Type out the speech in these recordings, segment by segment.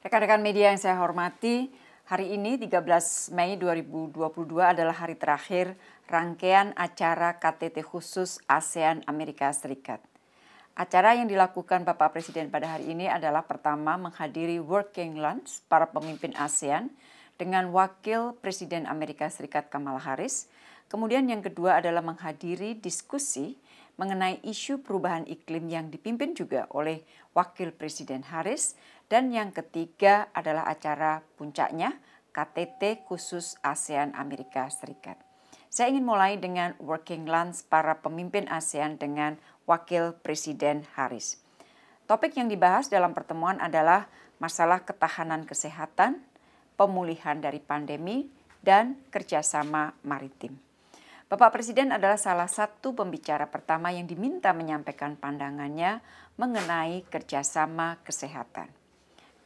Rekan-rekan media yang saya hormati, hari ini 13 Mei 2022 adalah hari terakhir rangkaian acara KTT khusus ASEAN Amerika Serikat. Acara yang dilakukan Bapak Presiden pada hari ini adalah pertama menghadiri working lunch para pemimpin ASEAN dengan Wakil Presiden Amerika Serikat Kamala Harris. Kemudian yang kedua adalah menghadiri diskusi mengenai isu perubahan iklim yang dipimpin juga oleh Wakil Presiden Harris dan yang ketiga adalah acara puncaknya KTT khusus ASEAN Amerika Serikat. Saya ingin mulai dengan working lunch para pemimpin ASEAN dengan Wakil Presiden Harris. Topik yang dibahas dalam pertemuan adalah masalah ketahanan kesehatan, pemulihan dari pandemi, dan kerjasama maritim. Bapak Presiden adalah salah satu pembicara pertama yang diminta menyampaikan pandangannya mengenai kerjasama kesehatan.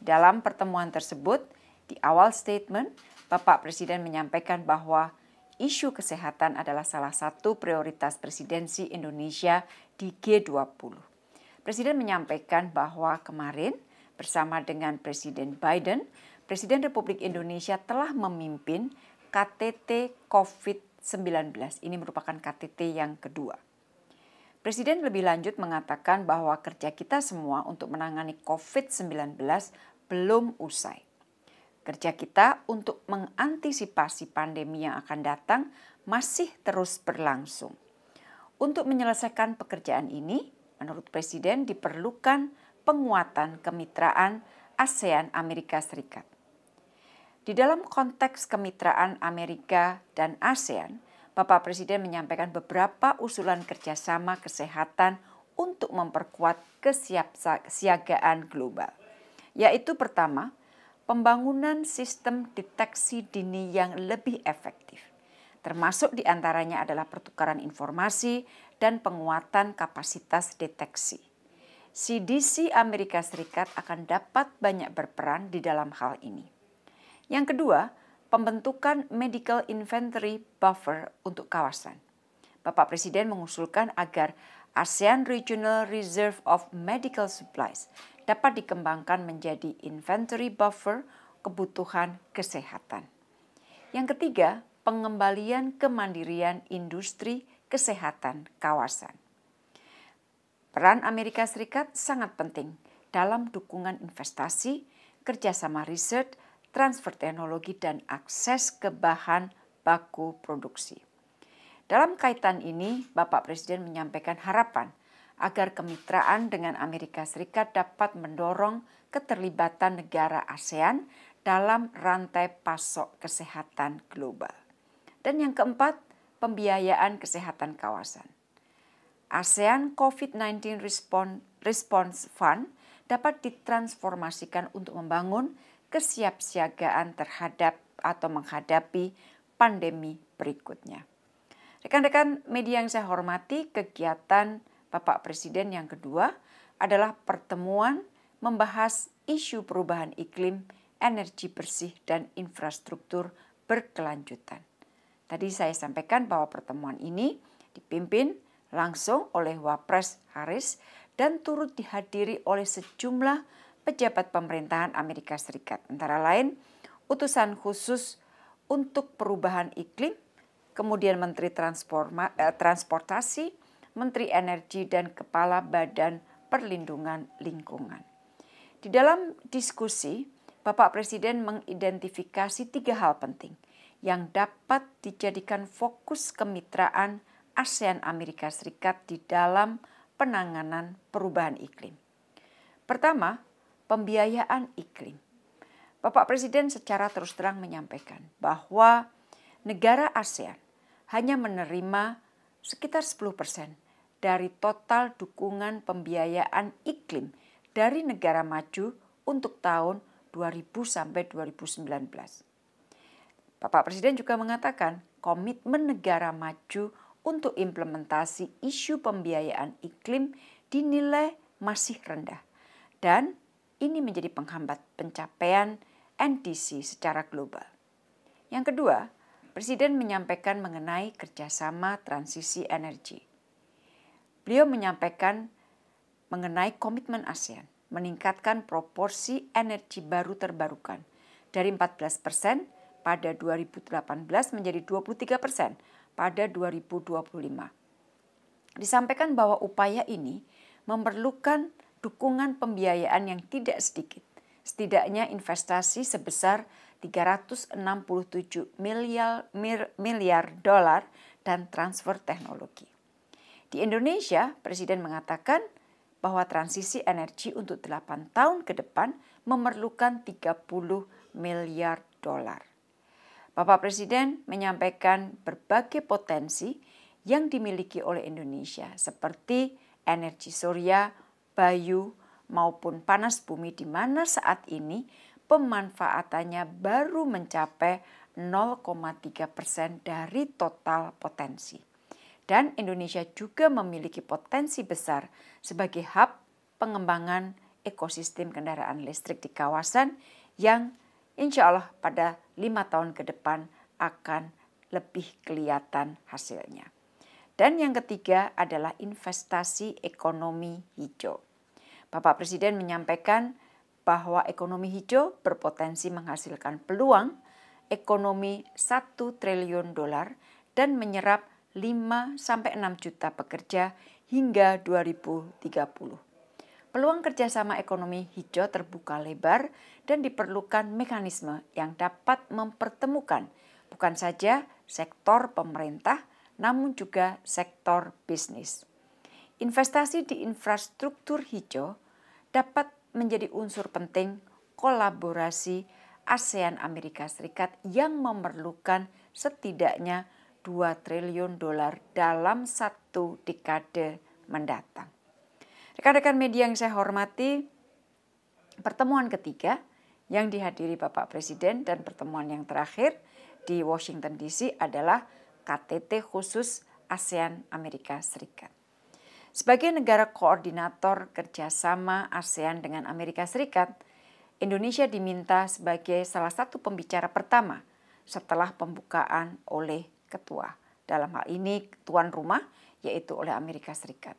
Dalam pertemuan tersebut, di awal statement, Bapak Presiden menyampaikan bahwa isu kesehatan adalah salah satu prioritas presidensi Indonesia di G20. Presiden menyampaikan bahwa kemarin bersama dengan Presiden Biden, Presiden Republik Indonesia telah memimpin KTT COVID-19 ini merupakan KTT yang kedua. Presiden lebih lanjut mengatakan bahwa kerja kita semua untuk menangani COVID-19 belum usai. Kerja kita untuk mengantisipasi pandemi yang akan datang masih terus berlangsung. Untuk menyelesaikan pekerjaan ini, menurut Presiden diperlukan penguatan kemitraan ASEAN Amerika Serikat. Di dalam konteks kemitraan Amerika dan ASEAN, Bapak Presiden menyampaikan beberapa usulan kerjasama kesehatan untuk memperkuat kesiapsiagaan global. Yaitu pertama, pembangunan sistem deteksi dini yang lebih efektif. Termasuk diantaranya adalah pertukaran informasi dan penguatan kapasitas deteksi. CDC Amerika Serikat akan dapat banyak berperan di dalam hal ini. Yang kedua, pembentukan medical inventory buffer untuk kawasan. Bapak Presiden mengusulkan agar ASEAN Regional Reserve of Medical Supplies dapat dikembangkan menjadi inventory buffer kebutuhan kesehatan. Yang ketiga, pengembalian kemandirian industri kesehatan kawasan. Peran Amerika Serikat sangat penting dalam dukungan investasi, kerjasama riset, transfer teknologi, dan akses ke bahan baku produksi. Dalam kaitan ini, Bapak Presiden menyampaikan harapan agar kemitraan dengan Amerika Serikat dapat mendorong keterlibatan negara ASEAN dalam rantai pasok kesehatan global. Dan yang keempat, pembiayaan kesehatan kawasan. ASEAN COVID-19 Response Fund dapat ditransformasikan untuk membangun kesiapsiagaan terhadap atau menghadapi pandemi berikutnya. Rekan-rekan media yang saya hormati, kegiatan Bapak Presiden yang kedua adalah pertemuan membahas isu perubahan iklim, energi bersih, dan infrastruktur berkelanjutan. Tadi saya sampaikan bahwa pertemuan ini dipimpin langsung oleh Wapres Haris dan turut dihadiri oleh sejumlah pejabat pemerintahan Amerika Serikat, antara lain utusan khusus untuk perubahan iklim, kemudian Menteri eh, Transportasi, Menteri Energi, dan Kepala Badan Perlindungan Lingkungan. Di dalam diskusi, Bapak Presiden mengidentifikasi tiga hal penting yang dapat dijadikan fokus kemitraan ASEAN Amerika Serikat di dalam penanganan perubahan iklim. Pertama, pembiayaan iklim. Bapak Presiden secara terus terang menyampaikan bahwa negara ASEAN hanya menerima sekitar 10% dari total dukungan pembiayaan iklim dari negara maju untuk tahun 2000 sampai 2019. Bapak Presiden juga mengatakan komitmen negara maju untuk implementasi isu pembiayaan iklim dinilai masih rendah dan ini menjadi penghambat pencapaian NDC secara global. Yang kedua, Presiden menyampaikan mengenai kerjasama transisi energi. Beliau menyampaikan mengenai komitmen ASEAN meningkatkan proporsi energi baru terbarukan dari 14 persen pada 2018 menjadi 23 persen pada 2025. Disampaikan bahwa upaya ini memerlukan dukungan pembiayaan yang tidak sedikit, setidaknya investasi sebesar 367 miliar, miliar dolar dan transfer teknologi. Di Indonesia, Presiden mengatakan bahwa transisi energi untuk 8 tahun ke depan memerlukan 30 miliar dolar. Bapak Presiden menyampaikan berbagai potensi yang dimiliki oleh Indonesia seperti energi surya bayu, maupun panas bumi di mana saat ini pemanfaatannya baru mencapai 0,3 persen dari total potensi. Dan Indonesia juga memiliki potensi besar sebagai hub pengembangan ekosistem kendaraan listrik di kawasan yang insya Allah pada lima tahun ke depan akan lebih kelihatan hasilnya. Dan yang ketiga adalah investasi ekonomi hijau. Bapak Presiden menyampaikan bahwa ekonomi hijau berpotensi menghasilkan peluang ekonomi 1 triliun dolar dan menyerap 5 sampai 6 juta pekerja hingga 2030. Peluang kerjasama ekonomi hijau terbuka lebar dan diperlukan mekanisme yang dapat mempertemukan bukan saja sektor pemerintah, namun juga sektor bisnis. Investasi di infrastruktur hijau dapat menjadi unsur penting kolaborasi ASEAN Amerika Serikat yang memerlukan setidaknya 2 triliun dolar dalam satu dekade mendatang. Rekan-rekan media yang saya hormati, pertemuan ketiga yang dihadiri Bapak Presiden dan pertemuan yang terakhir di Washington DC adalah KTT khusus ASEAN Amerika Serikat. Sebagai negara koordinator kerjasama ASEAN dengan Amerika Serikat, Indonesia diminta sebagai salah satu pembicara pertama setelah pembukaan oleh ketua. Dalam hal ini tuan rumah yaitu oleh Amerika Serikat.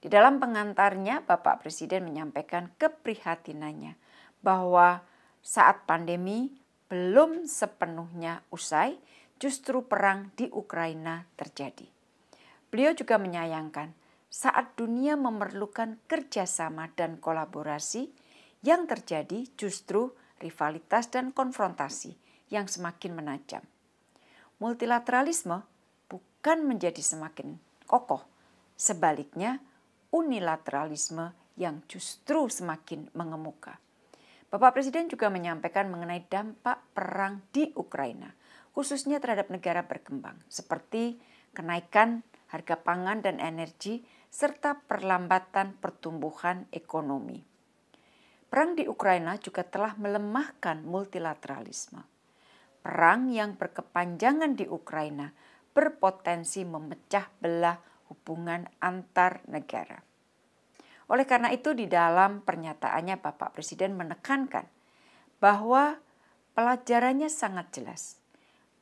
Di dalam pengantarnya Bapak Presiden menyampaikan keprihatinannya bahwa saat pandemi belum sepenuhnya usai justru perang di Ukraina terjadi. Beliau juga menyayangkan saat dunia memerlukan kerjasama dan kolaborasi, yang terjadi justru rivalitas dan konfrontasi yang semakin menajam. Multilateralisme bukan menjadi semakin kokoh, sebaliknya unilateralisme yang justru semakin mengemuka. Bapak Presiden juga menyampaikan mengenai dampak perang di Ukraina – khususnya terhadap negara berkembang, seperti kenaikan harga pangan dan energi, serta perlambatan pertumbuhan ekonomi. Perang di Ukraina juga telah melemahkan multilateralisme. Perang yang berkepanjangan di Ukraina berpotensi memecah belah hubungan antar negara. Oleh karena itu, di dalam pernyataannya, Bapak Presiden menekankan bahwa pelajarannya sangat jelas.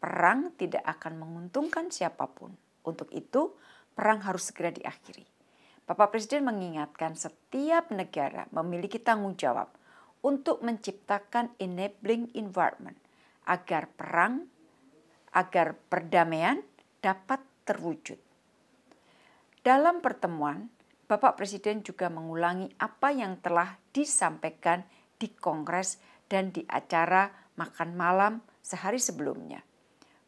Perang tidak akan menguntungkan siapapun. Untuk itu, perang harus segera diakhiri. Bapak Presiden mengingatkan setiap negara memiliki tanggung jawab untuk menciptakan enabling environment agar perang, agar perdamaian dapat terwujud. Dalam pertemuan, Bapak Presiden juga mengulangi apa yang telah disampaikan di Kongres dan di acara makan malam sehari sebelumnya –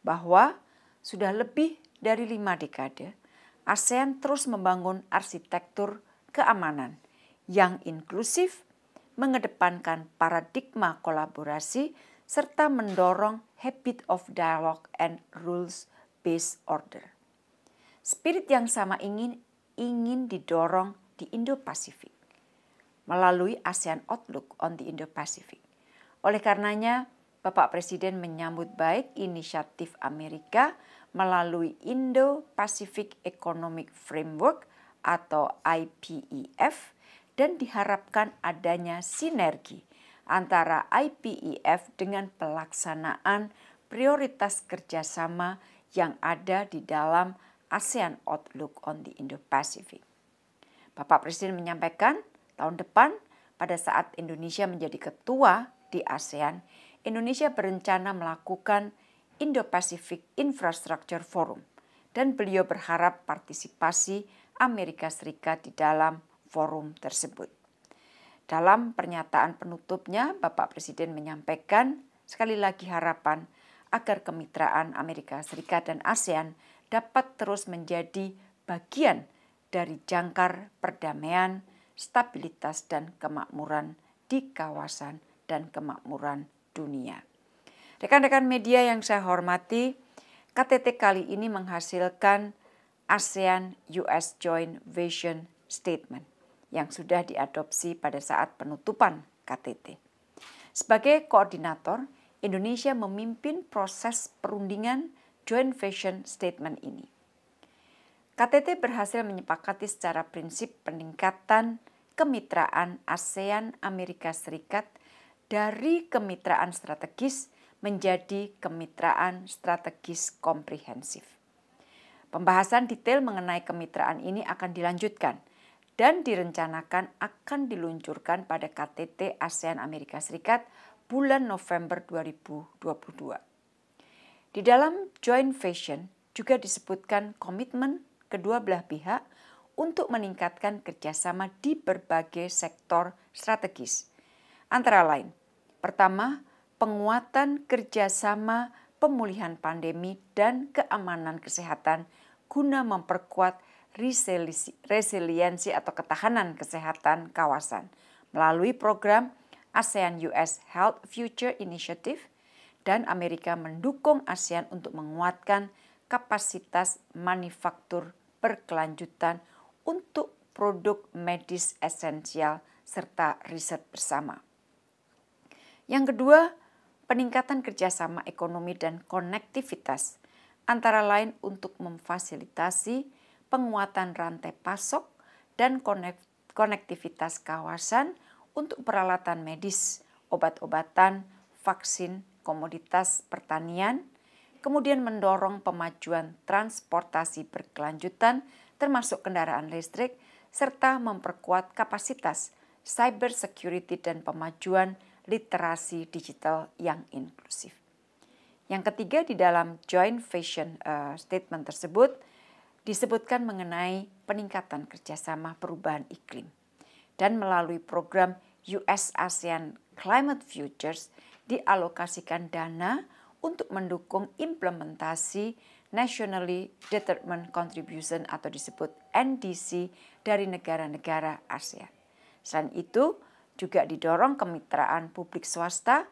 bahwa sudah lebih dari lima dekade, ASEAN terus membangun arsitektur keamanan yang inklusif, mengedepankan paradigma kolaborasi, serta mendorong habit of dialogue and rules-based order. Spirit yang sama ingin ingin didorong di Indo-Pasifik melalui ASEAN Outlook on the indo pasifik Oleh karenanya, Bapak Presiden menyambut baik inisiatif Amerika melalui Indo-Pacific Economic Framework atau IPEF dan diharapkan adanya sinergi antara IPEF dengan pelaksanaan prioritas kerjasama yang ada di dalam ASEAN Outlook on the Indo-Pacific. Bapak Presiden menyampaikan tahun depan pada saat Indonesia menjadi ketua di ASEAN, Indonesia berencana melakukan Indo-Pacific Infrastructure Forum dan beliau berharap partisipasi Amerika Serikat di dalam forum tersebut. Dalam pernyataan penutupnya, Bapak Presiden menyampaikan sekali lagi harapan agar kemitraan Amerika Serikat dan ASEAN dapat terus menjadi bagian dari jangkar perdamaian, stabilitas, dan kemakmuran di kawasan dan kemakmuran dunia. Rekan-rekan media yang saya hormati, KTT kali ini menghasilkan ASEAN US Joint Vision Statement yang sudah diadopsi pada saat penutupan KTT. Sebagai koordinator, Indonesia memimpin proses perundingan Joint Vision Statement ini. KTT berhasil menyepakati secara prinsip peningkatan kemitraan ASEAN Amerika Serikat – dari kemitraan strategis menjadi kemitraan strategis komprehensif. Pembahasan detail mengenai kemitraan ini akan dilanjutkan dan direncanakan akan diluncurkan pada KTT ASEAN Amerika Serikat bulan November 2022. Di dalam joint vision juga disebutkan komitmen kedua belah pihak untuk meningkatkan kerjasama di berbagai sektor strategis – antara lain. Pertama, penguatan kerjasama pemulihan pandemi dan keamanan kesehatan guna memperkuat resiliensi atau ketahanan kesehatan kawasan melalui program ASEAN US Health Future Initiative dan Amerika mendukung ASEAN untuk menguatkan kapasitas manufaktur berkelanjutan untuk produk medis esensial serta riset bersama. Yang kedua, peningkatan kerjasama ekonomi dan konektivitas, antara lain untuk memfasilitasi penguatan rantai pasok dan konektivitas kawasan untuk peralatan medis, obat-obatan, vaksin, komoditas pertanian, kemudian mendorong pemajuan transportasi berkelanjutan termasuk kendaraan listrik, serta memperkuat kapasitas cyber security dan pemajuan literasi digital yang inklusif. Yang ketiga di dalam joint vision uh, statement tersebut disebutkan mengenai peningkatan kerjasama perubahan iklim dan melalui program US ASEAN Climate Futures dialokasikan dana untuk mendukung implementasi Nationally Determined Contribution atau disebut NDC dari negara-negara ASEAN. Selain itu, juga didorong kemitraan publik swasta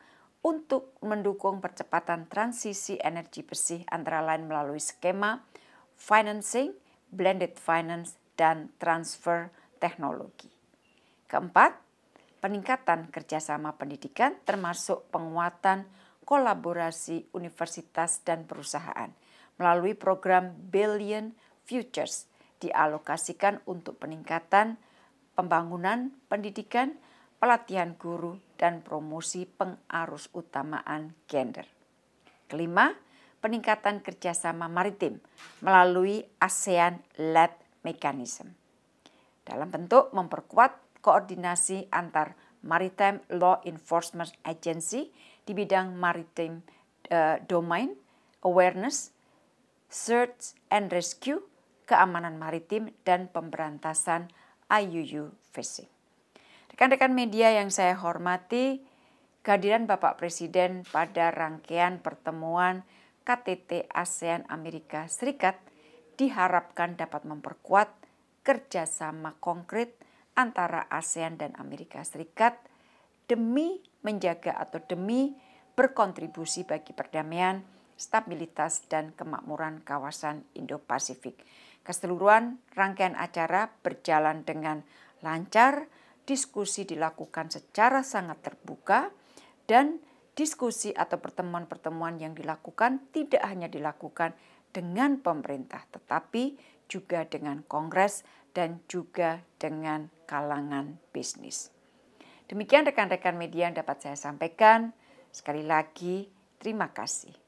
untuk mendukung percepatan transisi energi bersih antara lain melalui skema financing, blended finance, dan transfer teknologi. Keempat, peningkatan kerjasama pendidikan termasuk penguatan kolaborasi universitas dan perusahaan melalui program Billion Futures dialokasikan untuk peningkatan pembangunan pendidikan pelatihan guru, dan promosi pengarus utamaan gender. Kelima, peningkatan kerjasama maritim melalui ASEAN-led mechanism dalam bentuk memperkuat koordinasi antar Maritime Law Enforcement Agency di bidang maritim uh, domain, awareness, search and rescue, keamanan maritim, dan pemberantasan IUU fishing. Rekan-rekan media yang saya hormati, kehadiran Bapak Presiden pada rangkaian pertemuan KTT ASEAN Amerika Serikat diharapkan dapat memperkuat kerjasama konkret antara ASEAN dan Amerika Serikat demi menjaga atau demi berkontribusi bagi perdamaian, stabilitas, dan kemakmuran kawasan Indo-Pasifik. Keseluruhan rangkaian acara berjalan dengan lancar, diskusi dilakukan secara sangat terbuka dan diskusi atau pertemuan-pertemuan yang dilakukan tidak hanya dilakukan dengan pemerintah tetapi juga dengan kongres dan juga dengan kalangan bisnis. Demikian rekan-rekan media yang dapat saya sampaikan. Sekali lagi, terima kasih.